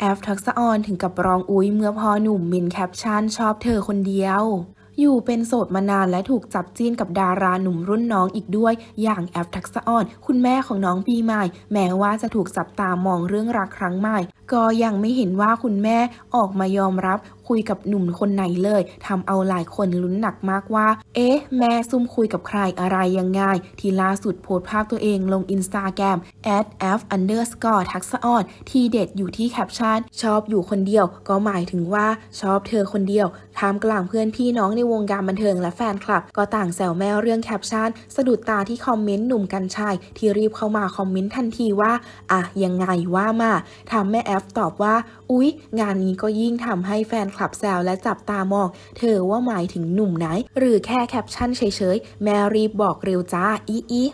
แอฟทักษออนถึงกับร้องอุ้ยเมื่อพอหนุ่มมินแคปชั่นชอบเธอคนเดียว อยู่เป็นโสดมานานและถูกจับจีนกับดาราหนุ่มรุ่นน้องอีกด้วย อย่างแอฟทักษออนคุณแม่ของน้องปีใหม่แม้ว่าจะถูกจับตามองเรื่องรักครั้งใหม่ก็ยังไม่เห็นว่าคุณแม่ออกมายอมรับคุยกับหนุ่มคนไหนเลยทำเอาหลายคนลุ้นหนักมากว่า เอ๊ะ แม่ซุ่มคุยกับใครอะไรยังไง ที่ล่าสุดโพสภาพตัวเองลงอินสตาแกรม f underscore t a x a o t ที่เด็ดอยู่ที่แคปชั่นชอบอยู่คนเดียวก็หมายถึงว่าชอบเธอคนเดียวทามกลางเพื่อนพี่น้องในวงการบันเทิงและแฟนคลับ ก็ต่างแซวแม่เรื่องแคปชั่นสะดุดตาที่คอมเมนต์หนุ่มกันชัยที่รีบเข้ามาคอมเมนต์ทันทีว่าอะยังไงว่ามาทำแม่แอฟตอบว่า อุ๊ย งานนี้ก็ยิ่งทำให้แฟนคลับแซว และจับตามองเธอว่าหมายถึงหนุ่มไหน หรือแค่แคปชั่นเฉยๆ แม่รีบบอกเร็วจ้า อีอี